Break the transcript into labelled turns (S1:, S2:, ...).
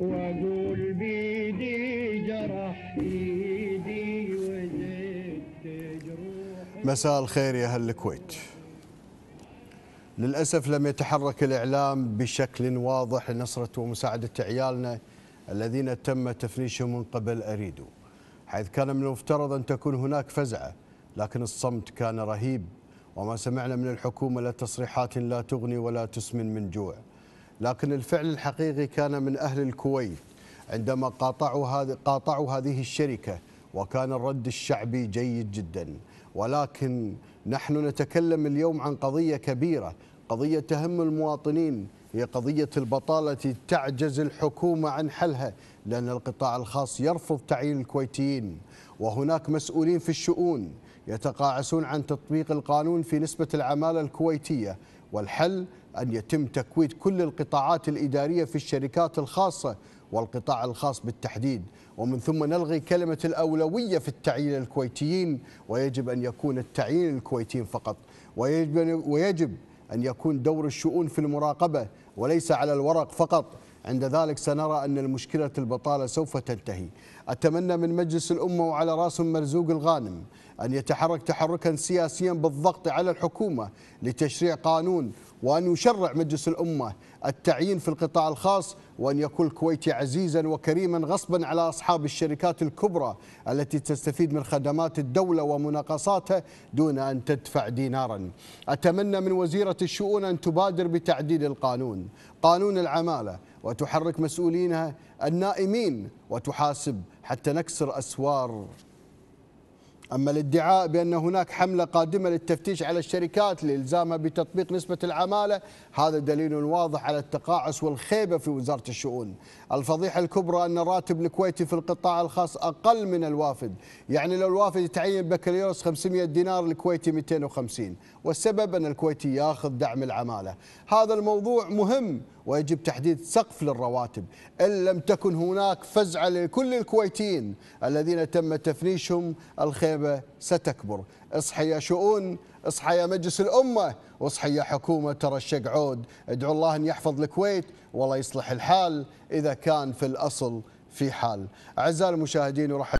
S1: واقول بيدي جرح ايدي وزدت جروح مساء الخير يا اهل الكويت للاسف لم يتحرك الاعلام بشكل واضح لنصره ومساعده عيالنا الذين تم تفنيشهم من قبل اريدو حيث كان من المفترض ان تكون هناك فزعه لكن الصمت كان رهيب وما سمعنا من الحكومه لا تصريحات لا تغني ولا تسمن من جوع لكن الفعل الحقيقي كان من أهل الكويت عندما قاطعوا, هذه قاطعوا هذه الشركة وكان الرد الشعبي جيد جدا ولكن نحن نتكلم اليوم عن قضية كبيرة قضية تهم المواطنين هي قضية البطالة التي تعجز الحكومة عن حلها لأن القطاع الخاص يرفض تعيين الكويتيين وهناك مسؤولين في الشؤون يتقاعسون عن تطبيق القانون في نسبة العمالة الكويتية والحل أن يتم تكويد كل القطاعات الإدارية في الشركات الخاصة والقطاع الخاص بالتحديد ومن ثم نلغي كلمة الأولوية في التعيين الكويتيين ويجب أن يكون التعيين الكويتيين فقط ويجب, ويجب أن يكون دور الشؤون في المراقبة وليس على الورق فقط عند ذلك سنرى أن مشكلة البطالة سوف تنتهي أتمنى من مجلس الأمة وعلى رأس مرزوق الغانم أن يتحرك تحركا سياسيا بالضغط على الحكومة لتشريع قانون وأن يشرع مجلس الأمة التعيين في القطاع الخاص وأن يكون الكويتي عزيزا وكريما غصبا على أصحاب الشركات الكبرى التي تستفيد من خدمات الدولة ومناقصاتها دون أن تدفع دينارا أتمنى من وزيرة الشؤون أن تبادر بتعديل القانون قانون العمالة وتحرك مسؤولينها النائمين وتحاسب حتى نكسر أسوار أما الادعاء بأن هناك حملة قادمة للتفتيش على الشركات لإلزامها بتطبيق نسبة العمالة هذا دليل واضح على التقاعس والخيبة في وزارة الشؤون الفضيحة الكبرى أن الراتب الكويتي في القطاع الخاص أقل من الوافد يعني لو الوافد يتعين بكالوريوس 500 دينار الكويتي 250 والسبب أن الكويتي ياخذ دعم العمالة هذا الموضوع مهم ويجب تحديد سقف للرواتب إن لم تكن هناك فزعة لكل الكويتيين الذين تم تفنيشهم الخيبة ستكبر اصحي يا شؤون اصحى يا مجلس الأمة واصحي يا حكومة ترى الشق عود ادعو الله أن يحفظ الكويت والله يصلح الحال إذا كان في الأصل في حال أعزائي المشاهدين ورحمة